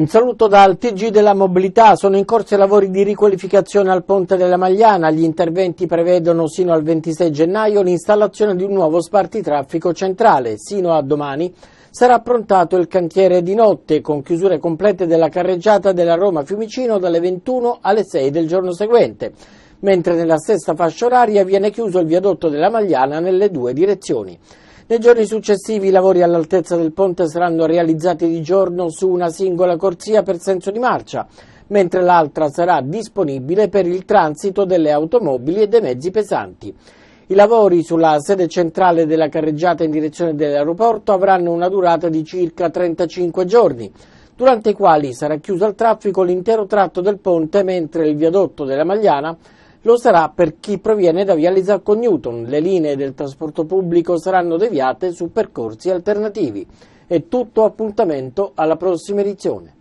Un saluto dal TG della mobilità, sono in corso i lavori di riqualificazione al ponte della Magliana, gli interventi prevedono sino al 26 gennaio l'installazione di un nuovo spartitraffico centrale, sino a domani sarà approntato il cantiere di notte con chiusure complete della carreggiata della Roma Fiumicino dalle 21 alle 6 del giorno seguente, mentre nella stessa fascia oraria viene chiuso il viadotto della Magliana nelle due direzioni. Nei giorni successivi i lavori all'altezza del ponte saranno realizzati di giorno su una singola corsia per senso di marcia, mentre l'altra sarà disponibile per il transito delle automobili e dei mezzi pesanti. I lavori sulla sede centrale della carreggiata in direzione dell'aeroporto avranno una durata di circa 35 giorni, durante i quali sarà chiuso al traffico l'intero tratto del ponte mentre il viadotto della Magliana lo sarà per chi proviene da Viale Lisa Newton. Le linee del trasporto pubblico saranno deviate su percorsi alternativi. È tutto appuntamento alla prossima edizione.